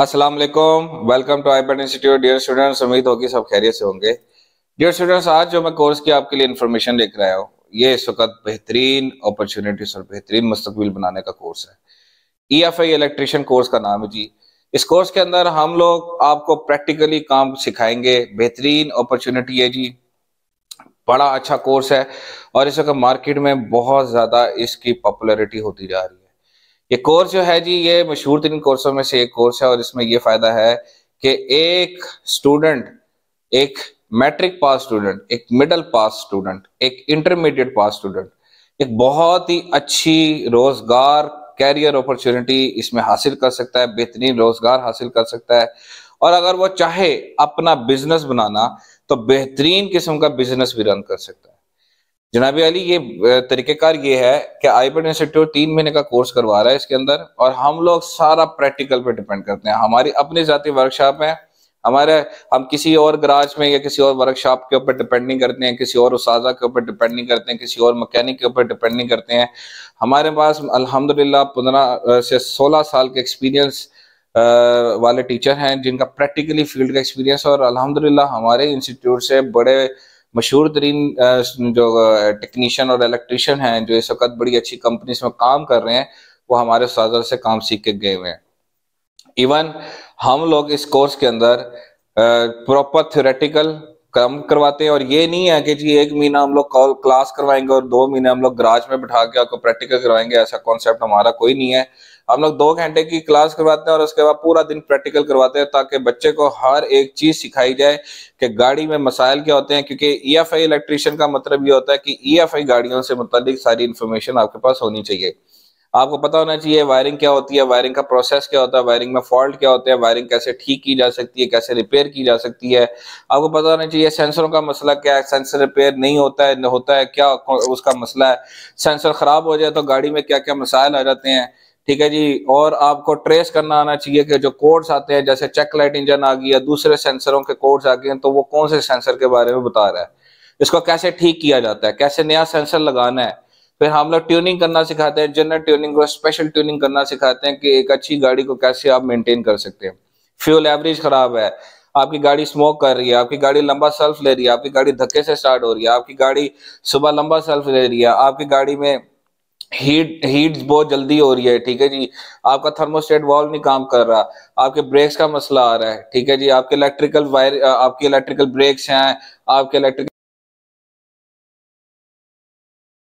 अस्सलाम वालेकुम welcome to I institute dear students उम्मीद होगी सब खैरियत से होंगे डियर स्टूडेंट्स आज जो मैं कोर्स की आपके लिए इन्फॉर्मेशन लेकर आया हूँ ये इस वक्त बेहतरीन अपॉर्चुनिटीज और बेहतरीन मुस्तबिल बनाने का कोर्स है E F I electrician course का नाम है जी इस कोर्स के अंदर हम लोग आपको प्रैक्टिकली काम सिखाएंगे बेहतरीन अपॉर्चुनिटी है जी बड़ा अच्छा कोर्स है और इस वक्त मार्केट में बहुत ज़्यादा इसकी पॉपुलरिटी होती जा रही है ये कोर्स जो है जी ये मशहूर तीन कोर्सों में से एक कोर्स है और इसमें ये फायदा है कि एक स्टूडेंट एक मैट्रिक पास स्टूडेंट एक मिडल पास स्टूडेंट एक इंटरमीडिएट पास स्टूडेंट एक बहुत ही अच्छी रोजगार कैरियर अपॉर्चुनिटी इसमें हासिल कर सकता है बेहतरीन रोजगार हासिल कर सकता है और अगर वो चाहे अपना बिजनेस बनाना तो बेहतरीन किस्म का बिजनेस भी रन कर सकता है जनाब अली ये तरीक़ेकार ये है कि आईबेड इंस्टीट्यूट तीन महीने का कोर्स करवा रहा है इसके अंदर और हम लोग सारा प्रैक्टिकल पे डिपेंड करते हैं हमारी अपनी ज़ाती वर्कशॉप है हमारे हम किसी और ग्राज में या किसी और वर्कशॉप के ऊपर डिपेंड नहीं करते हैं किसी और उसाजा के ऊपर डिपेंड नहीं करते हैं किसी और मकैनिक के ऊपर डिपेंड नहीं करते हैं हमारे पास अल्हम्दुलिल्लाह पंद्रह से सोलह साल के एक्सपीरियंस वाले टीचर हैं जिनका प्रैक्टिकली फील्ड का एक्सपीरियंस और अलहमदुल्ला हमारे इंस्टीट्यूट से बड़े मशहूर तरीन जो टेक्नीशियन और इलेक्ट्रिशियन हैं जो इस वक्त बड़ी अच्छी कंपनी में काम कर रहे हैं वो हमारे साजा से काम सीख के गए हुए हैं इवन हम लोग इस कोर्स के अंदर प्रॉपर थ्योरेटिकल कम करवाते हैं और ये नहीं है कि जी एक महीना हम लोग क्लास करवाएंगे और दो महीने हम लोग ग्राज में बिठा के आपको प्रैक्टिकल करवाएंगे ऐसा कॉन्सेप्ट हमारा कोई नहीं है हम लोग दो घंटे की क्लास करवाते हैं और उसके बाद पूरा दिन प्रैक्टिकल करवाते हैं ताकि बच्चे को हर एक चीज सिखाई जाए कि गाड़ी में मसाइल क्या होते हैं क्योंकि ई एफ आई इलेक्ट्रीशियन का मतलब ये होता है कि ई एफ आई गाड़ियों से मुतालिक सारी इन्फॉर्मेशन आपके पास होनी चाहिए आपको पता होना चाहिए वायरिंग क्या होती है वायरिंग का प्रोसेस क्या होता है वायरिंग में फॉल्ट क्या होते हैं वायरिंग कैसे ठीक की जा सकती है कैसे रिपेयर की जा सकती है आपको पता होना चाहिए सेंसरों का मसला क्या है सेंसर रिपेयर नहीं होता है होता है क्या उसका मसला है सेंसर खराब हो जाए तो गाड़ी में क्या क्या मसाइल आ जाते हैं ठीक है जी और आपको ट्रेस करना आना चाहिए कि जो कोड्स आते हैं जैसे चेक लाइट इंजन आ गई या दूसरे सेंसरों के कोड्स आ गए हैं तो वो कौन से सेंसर के बारे में बता रहा है इसको कैसे ठीक किया जाता है कैसे नया सेंसर लगाना है फिर हम लोग ट्यूनिंग करना सिखाते हैं जनरल ट्यूनिंग को स्पेशल ट्यूनिंग करना सिखाते हैं कि एक अच्छी गाड़ी को कैसे आप मेंटेन कर सकते हैं फ्यूल एवरेज खराब है आपकी गाड़ी स्मोक कर रही है आपकी गाड़ी लंबा सेल्फ ले रही है आपकी गाड़ी धक्के से स्टार्ट हो रही है आपकी गाड़ी सुबह लंबा सेल्फ ले रही है आपकी गाड़ी में हीट हीट बहुत जल्दी हो रही है ठीक है जी आपका थर्मोस्टेट वॉल्व नहीं काम कर रहा आपके ब्रेक्स का मसला आ रहा है ठीक है जी आपके इलेक्ट्रिकल वायर आपके इलेक्ट्रिकल ब्रेक्स हैं आपके इलेक्ट्रिकल